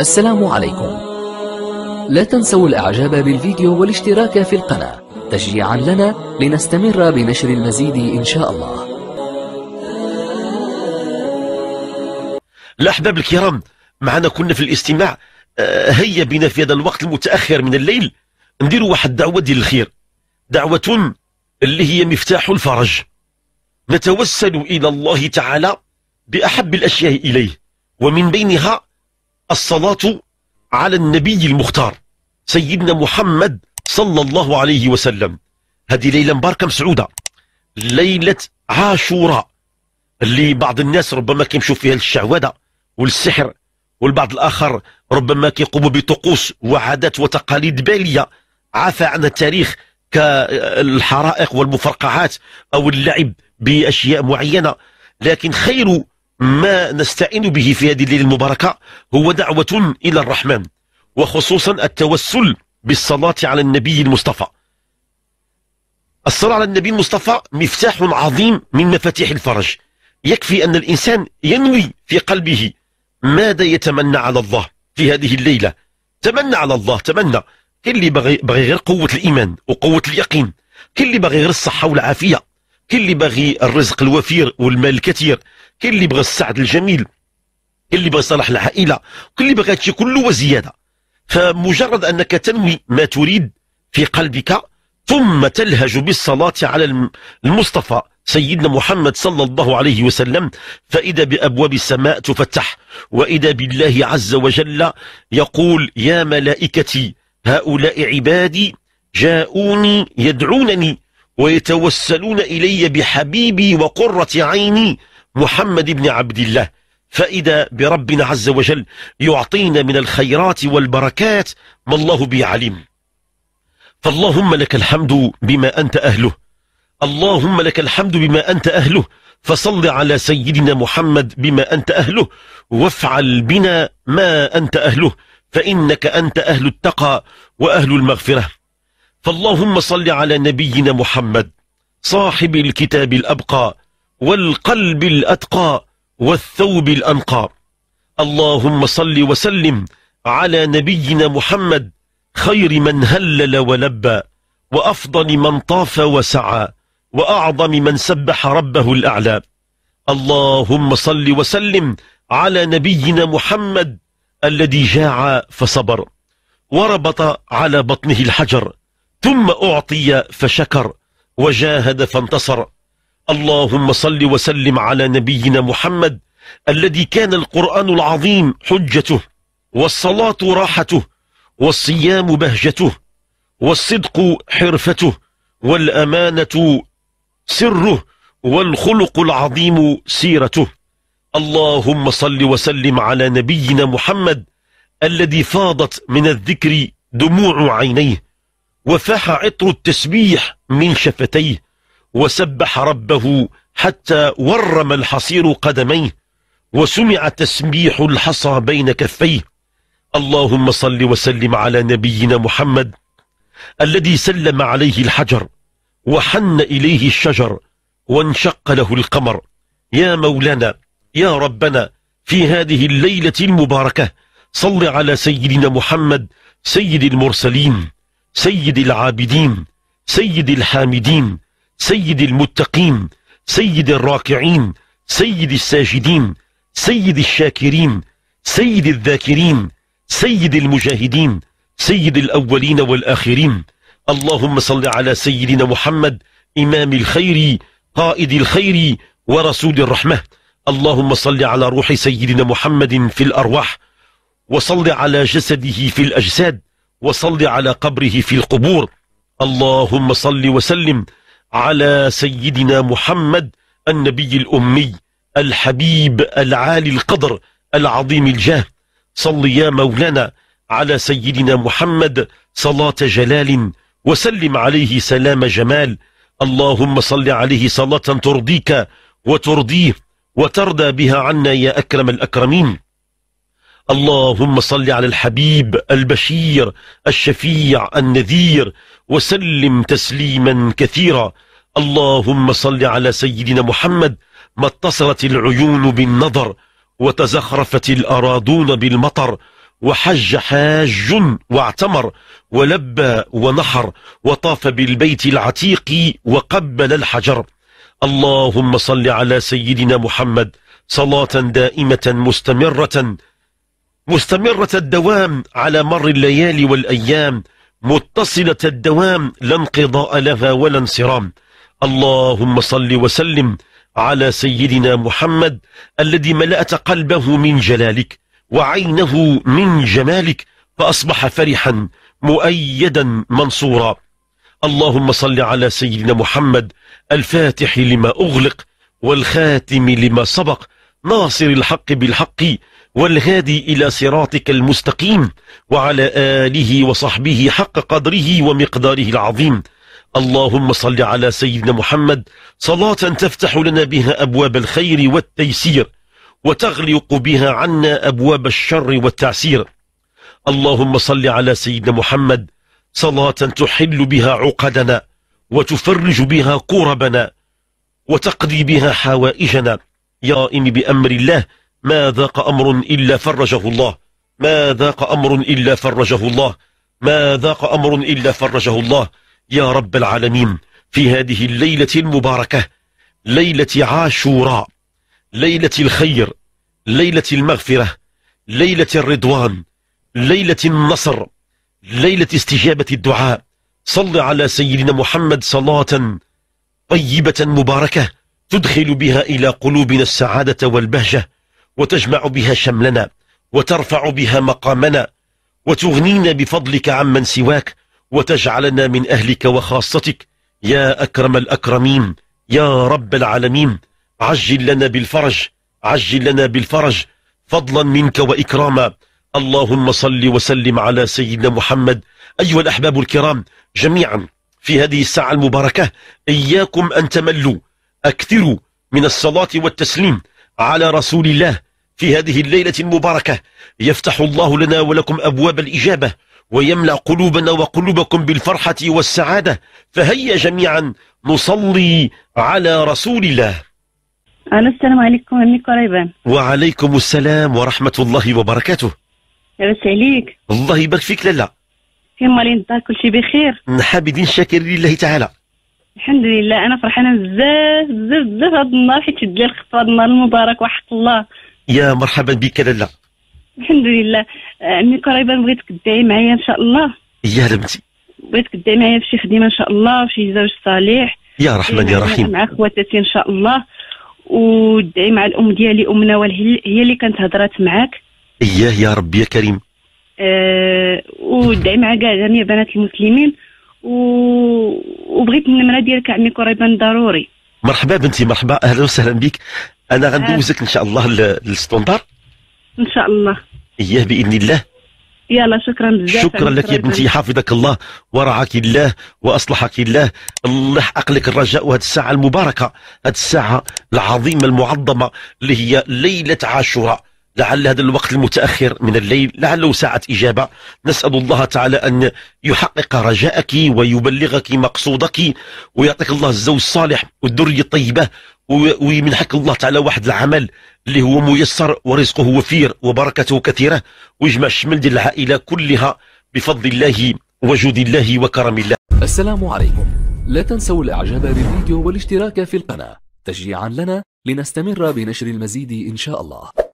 السلام عليكم لا تنسوا الاعجاب بالفيديو والاشتراك في القناة تشجيعا لنا لنستمر بنشر المزيد ان شاء الله الأحباب الكرام معنا كنا في الاستماع آه، هيا بنا في هذا الوقت المتأخر من الليل نديروا واحد دعوة ديال الخير دعوة اللي هي مفتاح الفرج نتوسل إلى الله تعالى بأحب الأشياء إليه ومن بينها الصلاة على النبي المختار سيدنا محمد صلى الله عليه وسلم هذه ليلة مباركة مسعودة ليلة عاشوراء اللي بعض الناس ربما كيمشوا فيها للشعوذة والسحر والبعض الآخر ربما كيقوموا بطقوس وعادات وتقاليد بالية عفى عن التاريخ كالحرائق والمفرقعات أو اللعب بأشياء معينة لكن خير ما نستعين به في هذه الليلة المباركة هو دعوة إلى الرحمن وخصوصا التوسل بالصلاة على النبي المصطفى الصلاة على النبي المصطفى مفتاح عظيم من مفاتيح الفرج يكفي أن الإنسان ينوي في قلبه ماذا يتمنى على الله في هذه الليلة تمنى على الله تمنى كاين اللي باغي باغي غير قوة الإيمان وقوة اليقين كاين اللي باغي غير الصحة والعافية كاين اللي باغي الرزق الوفير والمال الكثير كاين اللي بغى السعد الجميل كاين اللي بغى صلاح العائله كاين اللي بغى هادشي كله وزياده فمجرد انك تنوي ما تريد في قلبك ثم تلهج بالصلاه على المصطفى سيدنا محمد صلى الله عليه وسلم فإذا بأبواب السماء تفتح وإذا بالله عز وجل يقول يا ملائكتي هؤلاء عبادي جاءوني يدعونني ويتوسلون إلي بحبيبي وقرة عيني محمد بن عبد الله فإذا بربنا عز وجل يعطينا من الخيرات والبركات ما الله به عليم فاللهم لك الحمد بما أنت أهله اللهم لك الحمد بما أنت أهله فصل على سيدنا محمد بما أنت أهله وافعل بنا ما أنت أهله فإنك أنت أهل التقى وأهل المغفرة فاللهم صل على نبينا محمد صاحب الكتاب الأبقى والقلب الأتقى والثوب الأنقى اللهم صل وسلم على نبينا محمد خير من هلل ولبى وأفضل من طاف وسعى وأعظم من سبح ربه الأعلى اللهم صل وسلم على نبينا محمد الذي جاع فصبر وربط على بطنه الحجر ثم أعطي فشكر وجاهد فانتصر اللهم صل وسلم على نبينا محمد الذي كان القرآن العظيم حجته والصلاة راحته والصيام بهجته والصدق حرفته والأمانة سره والخلق العظيم سيرته اللهم صل وسلم على نبينا محمد الذي فاضت من الذكر دموع عينيه وفاح عطر التسبيح من شفتيه وسبح ربه حتى ورم الحصير قدميه وسمع تسبيح الحصى بين كفيه اللهم صل وسلم على نبينا محمد الذي سلم عليه الحجر وحن إليه الشجر وانشق له القمر يا مولانا يا ربنا في هذه الليلة المباركة صل على سيدنا محمد سيد المرسلين سيد العابدين سيد الحامدين سيد المتقين سيد الراكعين سيد الساجدين سيد الشاكرين سيد الذاكرين سيد المجاهدين سيد الأولين والآخرين اللهم صل على سيدنا محمد إمام الخير قائد الخير ورسول الرحمة اللهم صل على روح سيدنا محمد في الأرواح وصل على جسده في الأجساد وصل على قبره في القبور اللهم صل وسلم على سيدنا محمد النبي الأمي الحبيب العالي القدر العظيم الجاه صل يا مولانا على سيدنا محمد صلاة جلال وسلم عليه سلام جمال اللهم صل عليه صلاة ترضيك وترضيه وترضى بها عنا يا أكرم الأكرمين اللهم صل على الحبيب البشير الشفيع النذير وسلم تسليما كثيرا اللهم صل على سيدنا محمد ما اتصلت العيون بالنظر وتزخرفت الأراضون بالمطر وحج حاج واعتمر ولبى ونحر وطاف بالبيت العتيق وقبل الحجر اللهم صل على سيدنا محمد صلاة دائمة مستمرة مستمرة الدوام على مر الليالي والأيام متصلة الدوام لا انقضاء لها ولا انصرام اللهم صل وسلم على سيدنا محمد الذي ملأت قلبه من جلالك وعينه من جمالك فأصبح فرحا مؤيدا منصورا اللهم صل على سيدنا محمد الفاتح لما أغلق والخاتم لما سبق ناصر الحق بالحق والهادي إلى صراطك المستقيم وعلى آله وصحبه حق قدره ومقداره العظيم اللهم صل على سيدنا محمد صلاة تفتح لنا بها أبواب الخير والتيسير وتغلق بها عنا أبواب الشر والتعسير اللهم صل على سيدنا محمد صلاة تحل بها عقدنا وتفرج بها كربنا وتقضي بها حوائجنا يا إني بأمر الله ما ذاق أمر إلا فرجه الله ما ذاق أمر إلا فرجه الله ما ذاق أمر إلا فرجه الله يا رب العالمين في هذه الليلة المباركة ليلة عاشوراء ليلة الخير ليلة المغفرة ليلة الرضوان ليلة النصر ليلة استجابة الدعاء صل على سيدنا محمد صلاة طيبة مباركة تدخل بها إلى قلوبنا السعادة والبهجة وتجمع بها شملنا وترفع بها مقامنا وتغنينا بفضلك عمن سواك وتجعلنا من أهلك وخاصتك يا أكرم الأكرمين يا رب العالمين عجل لنا بالفرج عجل لنا بالفرج فضلا منك وإكراما اللهم صل وسلم على سيدنا محمد أيها الأحباب الكرام جميعا في هذه الساعة المباركة إياكم أن تملوا أكثروا من الصلاة والتسليم على رسول الله في هذه الليلة المباركة يفتح الله لنا ولكم أبواب الإجابة ويملأ قلوبنا وقلوبكم بالفرحة والسعادة فهيا جميعا نصلي على رسول الله ألو السلام عليكم أمي قريبا وعليكم السلام ورحمة الله وبركاته لاباس عليك الله يبارك فيك لالا كيما مالين الدار كلشي بخير حامدين شاكرين لله تعالى الحمد لله انا فرحانه بزاف بزاف بزاف هاد النهار حيت شد لي الخف هاد النهار المبارك وحق الله يا مرحبا بك لالا الحمد لله عمي آه، قريبه بغيتك تدعي معايا ان شاء الله يا بنتي بغيتك تدعي معايا في شي خدمه ان شاء الله وشي زوج صالح يا رحمن يا إيه، رحيم مع خواتاتي ان شاء الله ودعي مع الام ديالي ام نوال هي اللي كانت هضرات معاك اياه يا ربي يا كريم أه ودعي مع كاع جميع بنات المسلمين و... وبغيت النمره ديالك عمي قريبا ضروري مرحبا بنتي مرحبا اهلا وسهلا بك انا غندوزك ان شاء الله للستوندار ان شاء الله اياه باذن الله يلا شكرا بزاف شكرا لك يا بنتي حفظك الله ورعاك الله واصلحك الله الله عقلك الرجاء وهذه الساعه المباركه هذه الساعه العظيمه المعظمه اللي هي ليله عاشوراء لعل هذا الوقت المتأخر من الليل لعله ساعة إجابة نسأل الله تعالى أن يحقق رجاءك ويبلغك مقصودك ويعطيك الله الزوج الصالح والذرية الطيبة ويمنحك الله تعالى واحد العمل اللي هو ميسر ورزقه وفير وبركته كثيرة ويجمع الشمل ديال العائلة كلها بفضل الله وجود الله وكرم الله السلام عليكم لا تنسوا الاعجاب بالفيديو والاشتراك في القناة تشجيعا لنا لنستمر بنشر المزيد إن شاء الله